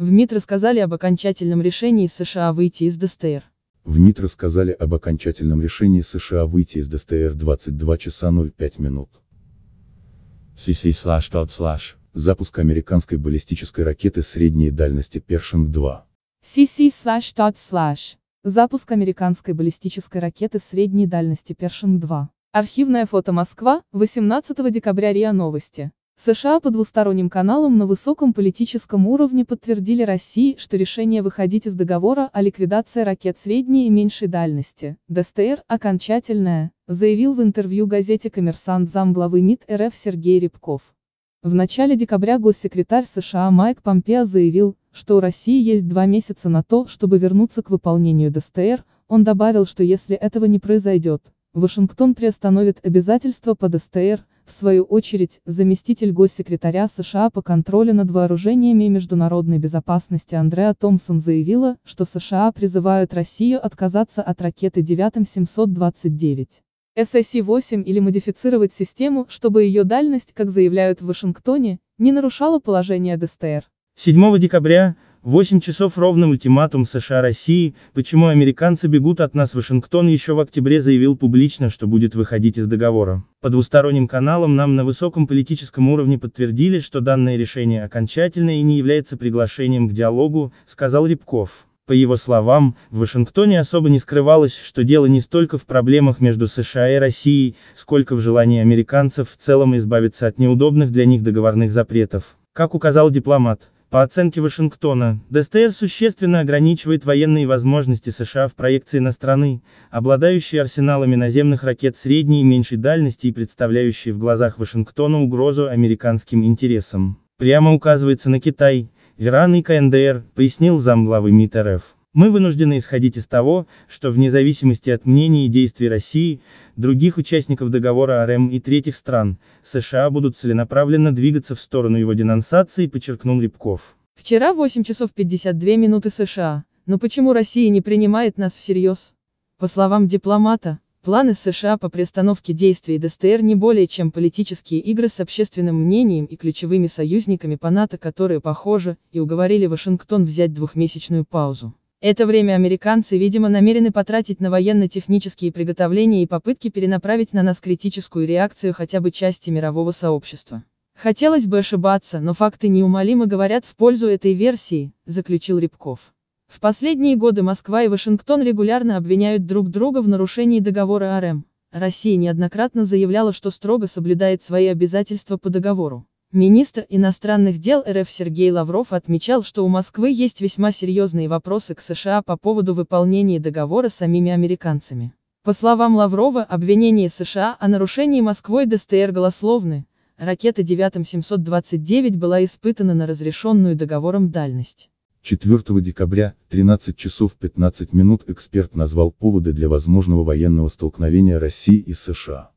В МИД рассказали об окончательном решении США выйти из ДСТР. В МИД рассказали об окончательном решении США выйти из ДСТР 22 часа 05 минут. CC slash dot slash. Запуск американской баллистической ракеты средней дальности Першинг-2. CC slash dot slash. Запуск американской баллистической ракеты средней дальности Першинг-2. Архивное фото Москва, 18 декабря РИА Новости. США по двусторонним каналам на высоком политическом уровне подтвердили России, что решение выходить из договора о ликвидации ракет средней и меньшей дальности, ДСТР, окончательное, заявил в интервью газете «Коммерсант» замглавы МИД РФ Сергей Рябков. В начале декабря госсекретарь США Майк Помпео заявил, что у России есть два месяца на то, чтобы вернуться к выполнению ДСТР, он добавил, что если этого не произойдет, Вашингтон приостановит обязательства по ДСТР, в свою очередь, заместитель госсекретаря США по контролю над вооружениями и международной безопасности Андреа Томпсон заявила, что США призывают Россию отказаться от ракеты 9729, 729 8 или модифицировать систему, чтобы ее дальность, как заявляют в Вашингтоне, не нарушала положение ДСТР. 7 декабря 8 часов ровно ультиматум США России, почему американцы бегут от нас Вашингтон еще в октябре заявил публично, что будет выходить из договора. По двусторонним каналам нам на высоком политическом уровне подтвердили, что данное решение окончательное и не является приглашением к диалогу, сказал Рябков. По его словам, в Вашингтоне особо не скрывалось, что дело не столько в проблемах между США и Россией, сколько в желании американцев в целом избавиться от неудобных для них договорных запретов. Как указал дипломат, по оценке Вашингтона, ДСТР существенно ограничивает военные возможности США в проекции на страны, обладающие арсеналами наземных ракет средней и меньшей дальности и представляющие в глазах Вашингтона угрозу американским интересам. Прямо указывается на Китай, Иран и КНДР, пояснил замглавы МИД РФ. Мы вынуждены исходить из того, что вне зависимости от мнений и действий России, других участников договора РМ эм и третьих стран, США будут целенаправленно двигаться в сторону его денонсации, подчеркнул Рябков. Вчера 8 часов 52 минуты США, но почему Россия не принимает нас всерьез? По словам дипломата, планы США по приостановке действий ДСТР не более чем политические игры с общественным мнением и ключевыми союзниками по НАТО, которые, похоже, и уговорили Вашингтон взять двухмесячную паузу. Это время американцы, видимо, намерены потратить на военно-технические приготовления и попытки перенаправить на нас критическую реакцию хотя бы части мирового сообщества. Хотелось бы ошибаться, но факты неумолимо говорят в пользу этой версии, заключил Рябков. В последние годы Москва и Вашингтон регулярно обвиняют друг друга в нарушении договора РМ. Россия неоднократно заявляла, что строго соблюдает свои обязательства по договору. Министр иностранных дел РФ Сергей Лавров отмечал, что у Москвы есть весьма серьезные вопросы к США по поводу выполнения договора самими американцами. По словам Лаврова, обвинения США о нарушении Москвой ДСТР голословны, ракета 9729 была испытана на разрешенную договором дальность. 4 декабря, 13 часов 15 минут эксперт назвал поводы для возможного военного столкновения России и США.